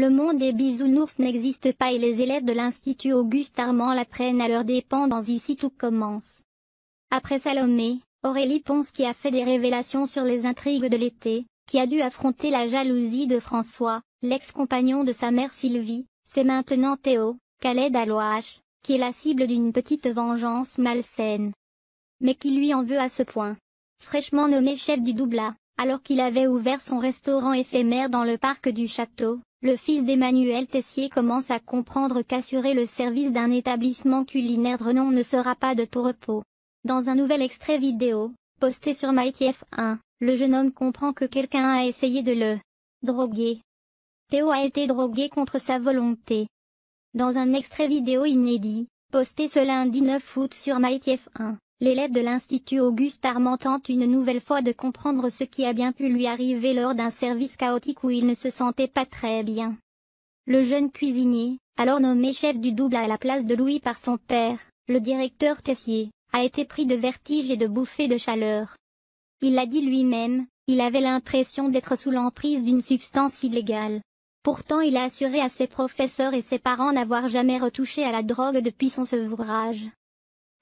Le monde des bisounours n'existe pas et les élèves de l'Institut Auguste Armand l'apprennent à leur dépens dans Ici tout commence. Après Salomé, Aurélie Ponce qui a fait des révélations sur les intrigues de l'été, qui a dû affronter la jalousie de François, l'ex-compagnon de sa mère Sylvie, c'est maintenant Théo, Khaled Loache, qui est la cible d'une petite vengeance malsaine. Mais qui lui en veut à ce point. Fraîchement nommé chef du doublat. Alors qu'il avait ouvert son restaurant éphémère dans le parc du château, le fils d'Emmanuel Tessier commence à comprendre qu'assurer le service d'un établissement culinaire de renom ne sera pas de tout repos. Dans un nouvel extrait vidéo, posté sur MyTF1, le jeune homme comprend que quelqu'un a essayé de le droguer. Théo a été drogué contre sa volonté. Dans un extrait vidéo inédit, posté ce lundi 9 août sur MyTF1, l'élève de l'Institut Auguste Armand tente une nouvelle fois de comprendre ce qui a bien pu lui arriver lors d'un service chaotique où il ne se sentait pas très bien. Le jeune cuisinier, alors nommé chef du double à la place de Louis par son père, le directeur Tessier, a été pris de vertige et de bouffées de chaleur. Il l'a dit lui-même, il avait l'impression d'être sous l'emprise d'une substance illégale. Pourtant il a assuré à ses professeurs et ses parents n'avoir jamais retouché à la drogue depuis son sevrage.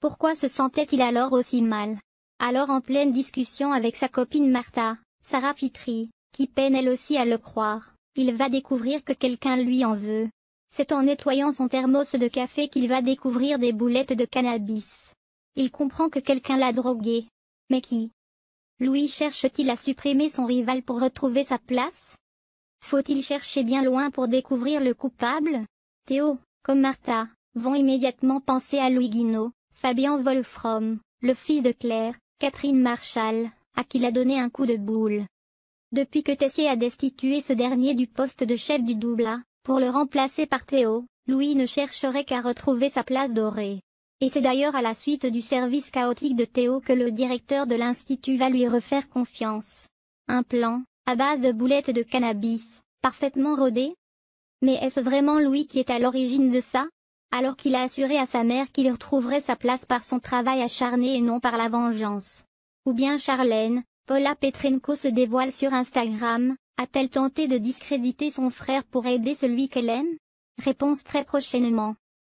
Pourquoi se sentait-il alors aussi mal Alors en pleine discussion avec sa copine Martha, Sarah Fitri, qui peine elle aussi à le croire, il va découvrir que quelqu'un lui en veut. C'est en nettoyant son thermos de café qu'il va découvrir des boulettes de cannabis. Il comprend que quelqu'un l'a drogué. Mais qui Louis cherche-t-il à supprimer son rival pour retrouver sa place Faut-il chercher bien loin pour découvrir le coupable Théo, comme Martha, vont immédiatement penser à Louis Guinaud, Fabien Wolfram, le fils de Claire, Catherine Marshall, à qui a donné un coup de boule. Depuis que Tessier a destitué ce dernier du poste de chef du A, pour le remplacer par Théo, Louis ne chercherait qu'à retrouver sa place dorée. Et c'est d'ailleurs à la suite du service chaotique de Théo que le directeur de l'Institut va lui refaire confiance. Un plan, à base de boulettes de cannabis, parfaitement rodé Mais est-ce vraiment Louis qui est à l'origine de ça alors qu'il a assuré à sa mère qu'il retrouverait sa place par son travail acharné et non par la vengeance. Ou bien Charlène, Paula Petrenko se dévoile sur Instagram, a-t-elle tenté de discréditer son frère pour aider celui qu'elle aime Réponse très prochainement.